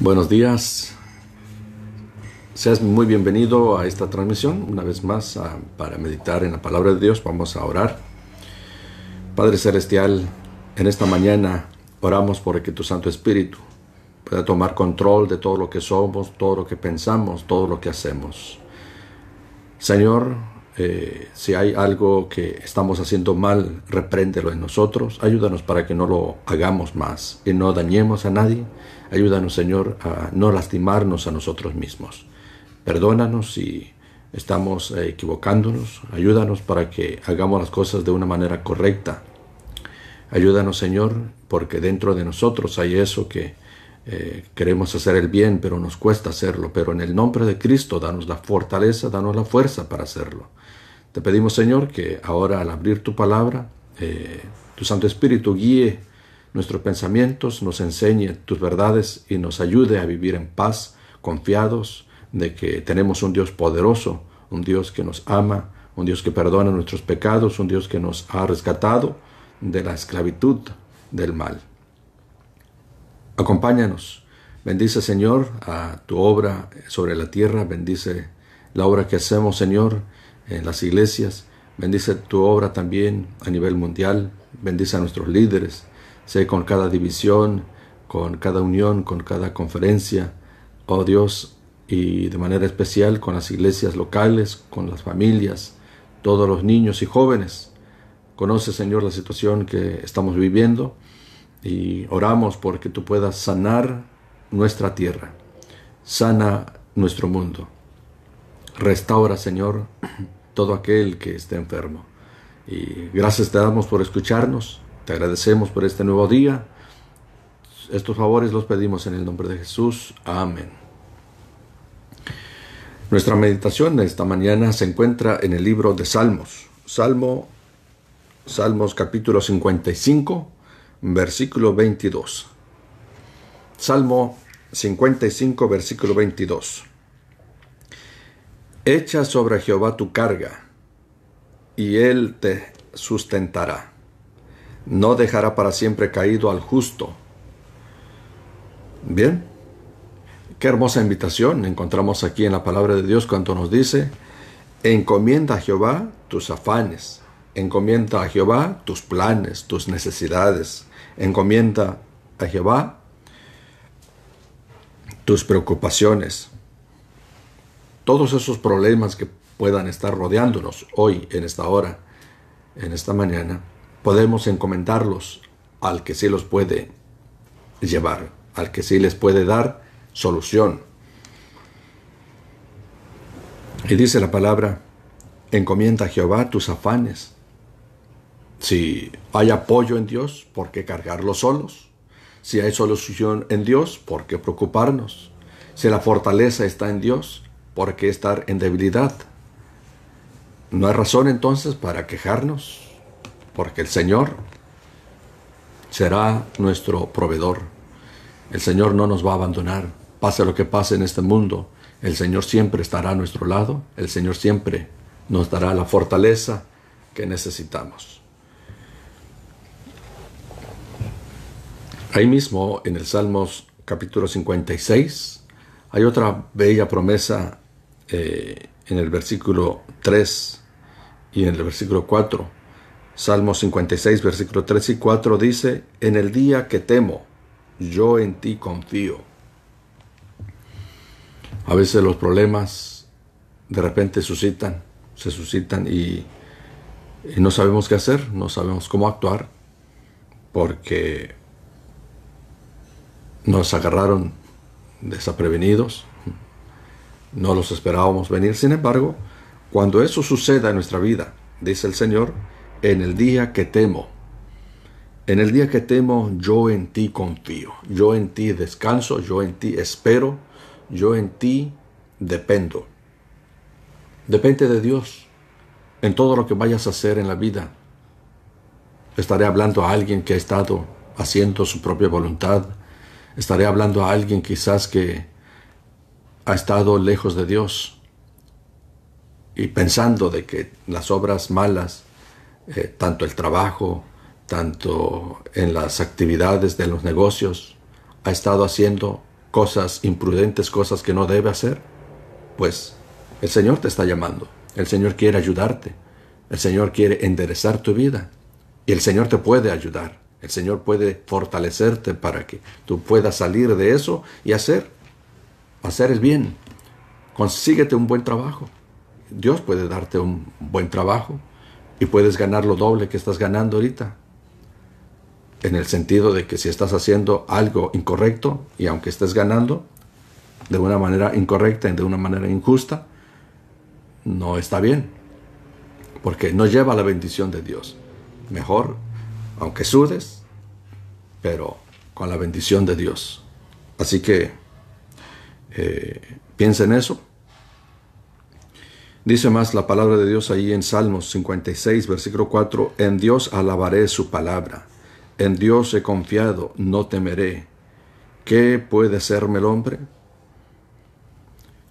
Buenos días. Seas muy bienvenido a esta transmisión, una vez más, para meditar en la palabra de Dios. Vamos a orar. Padre Celestial, en esta mañana oramos por que tu Santo Espíritu pueda tomar control de todo lo que somos, todo lo que pensamos, todo lo que hacemos. Señor, eh, si hay algo que estamos haciendo mal, repréndelo en nosotros, ayúdanos para que no lo hagamos más y no dañemos a nadie, ayúdanos Señor a no lastimarnos a nosotros mismos, perdónanos si estamos eh, equivocándonos, ayúdanos para que hagamos las cosas de una manera correcta, ayúdanos Señor porque dentro de nosotros hay eso que eh, queremos hacer el bien, pero nos cuesta hacerlo. Pero en el nombre de Cristo, danos la fortaleza, danos la fuerza para hacerlo. Te pedimos, Señor, que ahora al abrir tu palabra, eh, tu Santo Espíritu guíe nuestros pensamientos, nos enseñe tus verdades y nos ayude a vivir en paz, confiados de que tenemos un Dios poderoso, un Dios que nos ama, un Dios que perdona nuestros pecados, un Dios que nos ha rescatado de la esclavitud del mal. Acompáñanos. Bendice, Señor, a tu obra sobre la tierra. Bendice la obra que hacemos, Señor, en las iglesias. Bendice tu obra también a nivel mundial. Bendice a nuestros líderes. Sé con cada división, con cada unión, con cada conferencia. Oh Dios, y de manera especial con las iglesias locales, con las familias, todos los niños y jóvenes. Conoce, Señor, la situación que estamos viviendo y oramos porque tú puedas sanar nuestra tierra, sana nuestro mundo. Restaura, Señor, todo aquel que esté enfermo. Y gracias te damos por escucharnos, te agradecemos por este nuevo día. Estos favores los pedimos en el nombre de Jesús. Amén. Nuestra meditación de esta mañana se encuentra en el libro de Salmos, Salmo, Salmos capítulo 55 versículo 22. Salmo 55, versículo 22. Echa sobre Jehová tu carga, y él te sustentará. No dejará para siempre caído al justo. Bien, qué hermosa invitación encontramos aquí en la palabra de Dios cuando nos dice, encomienda a Jehová tus afanes, encomienda a Jehová tus planes, tus necesidades encomienda a Jehová tus preocupaciones, todos esos problemas que puedan estar rodeándonos hoy, en esta hora, en esta mañana, podemos encomendarlos al que sí los puede llevar, al que sí les puede dar solución. Y dice la palabra, encomienda a Jehová tus afanes, si hay apoyo en Dios, ¿por qué cargarlo solos? Si hay solución en Dios, ¿por qué preocuparnos? Si la fortaleza está en Dios, ¿por qué estar en debilidad? No hay razón entonces para quejarnos, porque el Señor será nuestro proveedor. El Señor no nos va a abandonar. Pase lo que pase en este mundo, el Señor siempre estará a nuestro lado, el Señor siempre nos dará la fortaleza que necesitamos. Ahí mismo, en el Salmos capítulo 56, hay otra bella promesa eh, en el versículo 3 y en el versículo 4. Salmos 56, versículo 3 y 4 dice, En el día que temo, yo en ti confío. A veces los problemas de repente suscitan, se suscitan y no sabemos qué hacer, no sabemos cómo actuar, porque nos agarraron desaprevenidos, no los esperábamos venir. Sin embargo, cuando eso suceda en nuestra vida, dice el Señor, en el día que temo, en el día que temo, yo en ti confío, yo en ti descanso, yo en ti espero, yo en ti dependo. Depende de Dios en todo lo que vayas a hacer en la vida. Estaré hablando a alguien que ha estado haciendo su propia voluntad, Estaré hablando a alguien quizás que ha estado lejos de Dios y pensando de que las obras malas, eh, tanto el trabajo, tanto en las actividades de los negocios, ha estado haciendo cosas imprudentes, cosas que no debe hacer, pues el Señor te está llamando, el Señor quiere ayudarte, el Señor quiere enderezar tu vida y el Señor te puede ayudar. El Señor puede fortalecerte para que tú puedas salir de eso y hacer, hacer el bien. Consíguete un buen trabajo. Dios puede darte un buen trabajo y puedes ganar lo doble que estás ganando ahorita. En el sentido de que si estás haciendo algo incorrecto y aunque estés ganando de una manera incorrecta y de una manera injusta, no está bien. Porque no lleva la bendición de Dios. Mejor aunque sudes, pero con la bendición de Dios. Así que eh, piensa en eso. Dice más la palabra de Dios ahí en Salmos 56, versículo 4, en Dios alabaré su palabra, en Dios he confiado, no temeré. ¿Qué puede serme el hombre?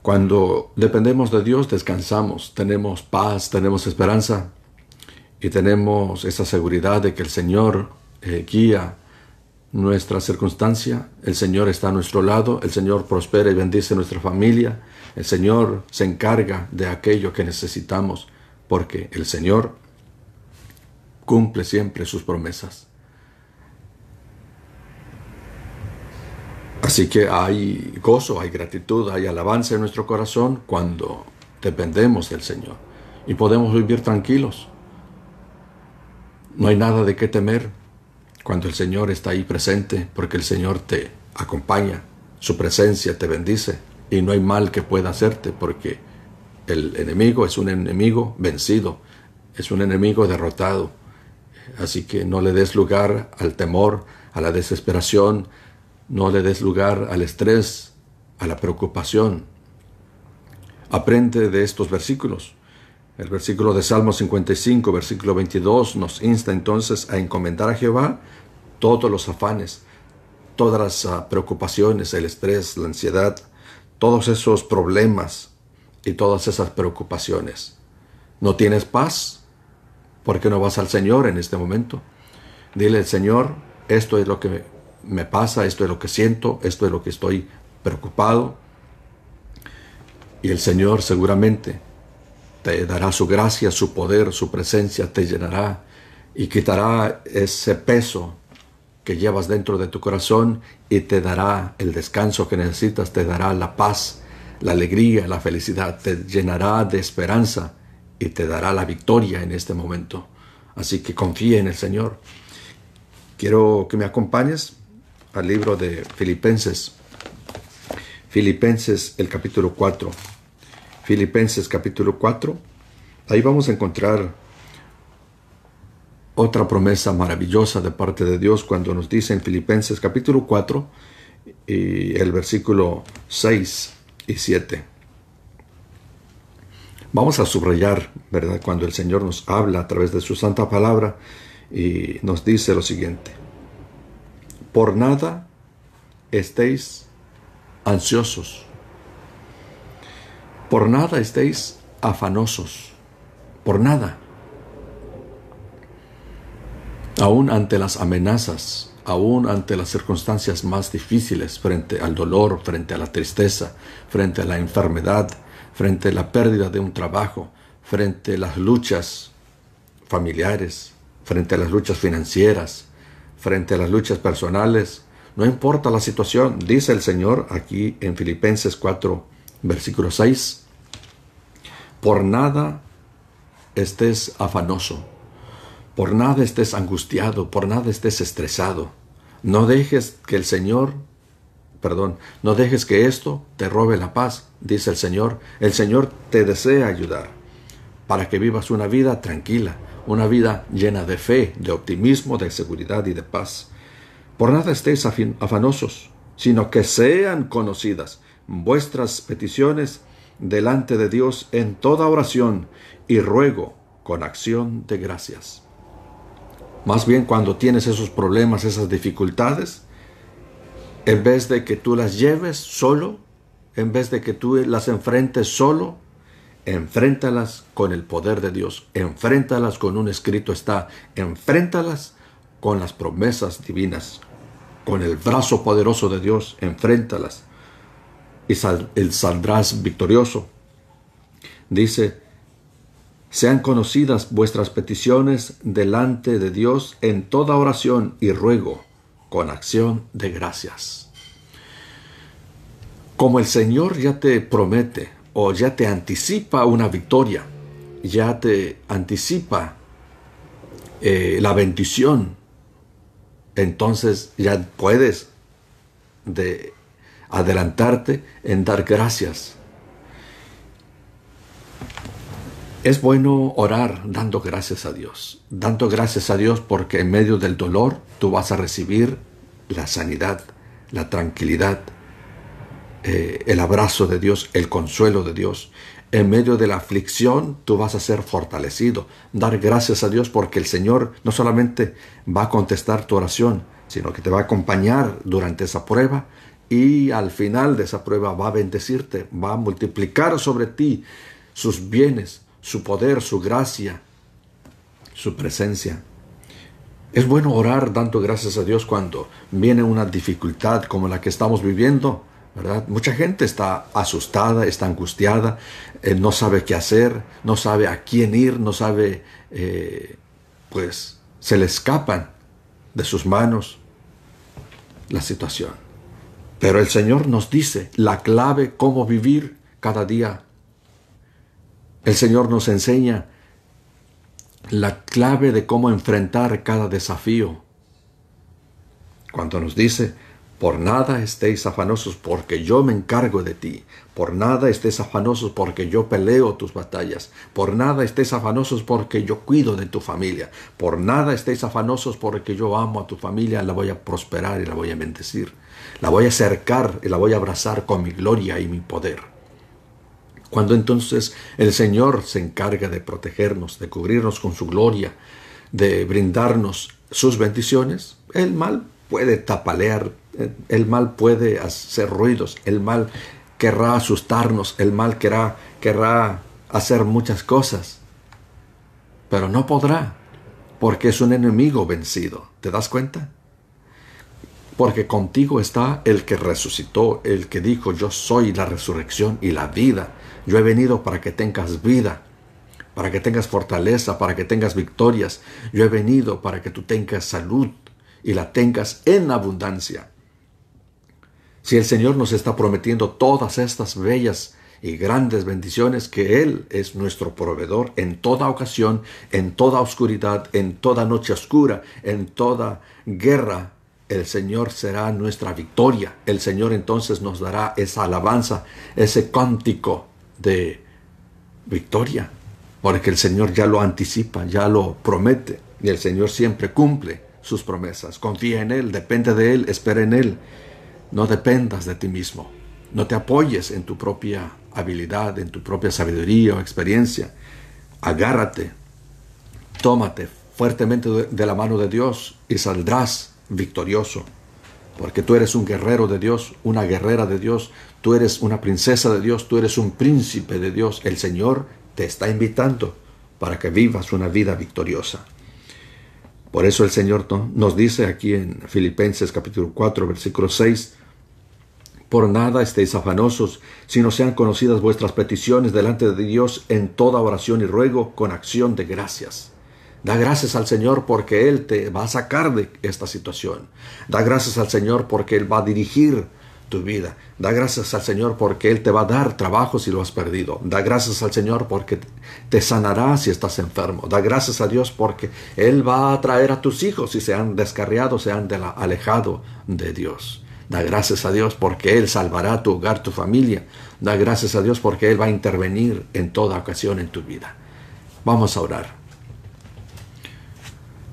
Cuando dependemos de Dios, descansamos, tenemos paz, tenemos esperanza y tenemos esa seguridad de que el Señor eh, guía nuestra circunstancia, el Señor está a nuestro lado, el Señor prospera y bendice nuestra familia, el Señor se encarga de aquello que necesitamos, porque el Señor cumple siempre sus promesas. Así que hay gozo, hay gratitud, hay alabanza en nuestro corazón cuando dependemos del Señor y podemos vivir tranquilos no hay nada de qué temer cuando el Señor está ahí presente, porque el Señor te acompaña, su presencia te bendice y no hay mal que pueda hacerte, porque el enemigo es un enemigo vencido, es un enemigo derrotado. Así que no le des lugar al temor, a la desesperación, no le des lugar al estrés, a la preocupación. Aprende de estos versículos el versículo de Salmo 55, versículo 22, nos insta entonces a encomendar a Jehová todos los afanes, todas las ah, preocupaciones, el estrés, la ansiedad, todos esos problemas y todas esas preocupaciones. ¿No tienes paz? ¿Por qué no vas al Señor en este momento? Dile al Señor, esto es lo que me pasa, esto es lo que siento, esto es lo que estoy preocupado. Y el Señor seguramente te dará su gracia, su poder, su presencia te llenará y quitará ese peso que llevas dentro de tu corazón y te dará el descanso que necesitas, te dará la paz, la alegría, la felicidad, te llenará de esperanza y te dará la victoria en este momento. Así que confía en el Señor. Quiero que me acompañes al libro de Filipenses. Filipenses el capítulo 4. Filipenses capítulo 4, ahí vamos a encontrar otra promesa maravillosa de parte de Dios cuando nos dice en Filipenses capítulo 4 y el versículo 6 y 7. Vamos a subrayar, ¿verdad? Cuando el Señor nos habla a través de su santa palabra y nos dice lo siguiente. Por nada estéis ansiosos por nada estéis afanosos, por nada. Aún ante las amenazas, aún ante las circunstancias más difíciles, frente al dolor, frente a la tristeza, frente a la enfermedad, frente a la pérdida de un trabajo, frente a las luchas familiares, frente a las luchas financieras, frente a las luchas personales. No importa la situación, dice el Señor aquí en Filipenses 4, Versículo 6. Por nada estés afanoso, por nada estés angustiado, por nada estés estresado. No dejes que el Señor, perdón, no dejes que esto te robe la paz, dice el Señor. El Señor te desea ayudar para que vivas una vida tranquila, una vida llena de fe, de optimismo, de seguridad y de paz. Por nada estés afanosos, sino que sean conocidas vuestras peticiones delante de Dios en toda oración y ruego con acción de gracias. Más bien cuando tienes esos problemas, esas dificultades, en vez de que tú las lleves solo, en vez de que tú las enfrentes solo, enfréntalas con el poder de Dios, enfréntalas con un escrito está, enfréntalas con las promesas divinas, con el brazo poderoso de Dios, enfréntalas y el saldrás victorioso. Dice, sean conocidas vuestras peticiones delante de Dios en toda oración y ruego, con acción de gracias. Como el Señor ya te promete o ya te anticipa una victoria, ya te anticipa eh, la bendición, entonces ya puedes de adelantarte en dar gracias. Es bueno orar dando gracias a Dios, dando gracias a Dios porque en medio del dolor tú vas a recibir la sanidad, la tranquilidad, eh, el abrazo de Dios, el consuelo de Dios. En medio de la aflicción tú vas a ser fortalecido. Dar gracias a Dios porque el Señor no solamente va a contestar tu oración, sino que te va a acompañar durante esa prueba y al final de esa prueba va a bendecirte, va a multiplicar sobre ti sus bienes, su poder, su gracia, su presencia. Es bueno orar dando gracias a Dios cuando viene una dificultad como la que estamos viviendo, ¿verdad? Mucha gente está asustada, está angustiada, eh, no sabe qué hacer, no sabe a quién ir, no sabe, eh, pues se le escapan de sus manos la situación. Pero el Señor nos dice la clave, cómo vivir cada día. El Señor nos enseña la clave de cómo enfrentar cada desafío. Cuando nos dice, por nada estéis afanosos porque yo me encargo de ti. Por nada estéis afanosos porque yo peleo tus batallas. Por nada estéis afanosos porque yo cuido de tu familia. Por nada estéis afanosos porque yo amo a tu familia, la voy a prosperar y la voy a bendecir. La voy a acercar y la voy a abrazar con mi gloria y mi poder. Cuando entonces el Señor se encarga de protegernos, de cubrirnos con su gloria, de brindarnos sus bendiciones, el mal puede tapalear el mal puede hacer ruidos, el mal querrá asustarnos, el mal querrá, querrá hacer muchas cosas, pero no podrá, porque es un enemigo vencido. ¿Te das cuenta? Porque contigo está el que resucitó, el que dijo, yo soy la resurrección y la vida. Yo he venido para que tengas vida, para que tengas fortaleza, para que tengas victorias. Yo he venido para que tú tengas salud y la tengas en abundancia. Si el Señor nos está prometiendo todas estas bellas y grandes bendiciones, que Él es nuestro proveedor en toda ocasión, en toda oscuridad, en toda noche oscura, en toda guerra, el Señor será nuestra victoria. El Señor entonces nos dará esa alabanza, ese cántico de victoria, porque el Señor ya lo anticipa, ya lo promete, y el Señor siempre cumple sus promesas. Confía en Él, depende de Él, espera en Él no dependas de ti mismo. No te apoyes en tu propia habilidad, en tu propia sabiduría o experiencia. Agárrate, tómate fuertemente de la mano de Dios y saldrás victorioso. Porque tú eres un guerrero de Dios, una guerrera de Dios, tú eres una princesa de Dios, tú eres un príncipe de Dios. El Señor te está invitando para que vivas una vida victoriosa. Por eso el Señor nos dice aquí en Filipenses capítulo 4, versículo 6, por nada estéis afanosos, sino sean conocidas vuestras peticiones delante de Dios en toda oración y ruego con acción de gracias. Da gracias al Señor porque Él te va a sacar de esta situación. Da gracias al Señor porque Él va a dirigir tu vida. Da gracias al Señor porque Él te va a dar trabajo si lo has perdido. Da gracias al Señor porque te sanará si estás enfermo. Da gracias a Dios porque Él va a traer a tus hijos si se han descarriado, se han alejado de Dios. Da gracias a Dios porque Él salvará tu hogar, tu familia. Da gracias a Dios porque Él va a intervenir en toda ocasión en tu vida. Vamos a orar.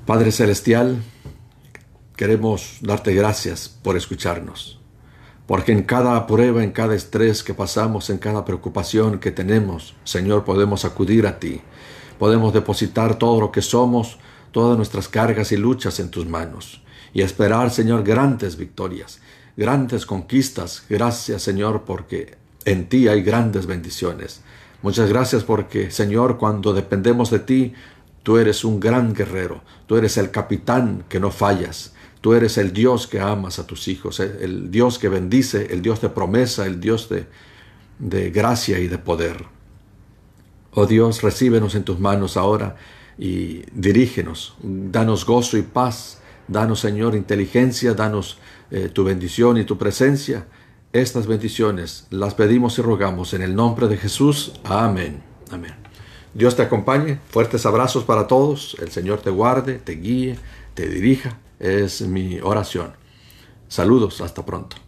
Padre Celestial, queremos darte gracias por escucharnos. Porque en cada prueba, en cada estrés que pasamos, en cada preocupación que tenemos, Señor, podemos acudir a ti. Podemos depositar todo lo que somos, todas nuestras cargas y luchas en tus manos. Y esperar, Señor, grandes victorias, grandes conquistas. Gracias, Señor, porque en ti hay grandes bendiciones. Muchas gracias porque, Señor, cuando dependemos de ti, tú eres un gran guerrero. Tú eres el capitán que no fallas. Tú eres el Dios que amas a tus hijos, eh, el Dios que bendice, el Dios de promesa, el Dios de, gracia y de poder. Oh Dios, recíbenos en tus manos ahora y dirígenos. Danos gozo y paz. Danos, Señor, inteligencia. Danos eh, tu bendición y tu presencia. Estas bendiciones las pedimos y rogamos en el nombre de Jesús. Amén. Amén. Dios te acompañe. Fuertes abrazos para todos. El Señor te guarde, te guíe, te dirija es mi oración. Saludos, hasta pronto.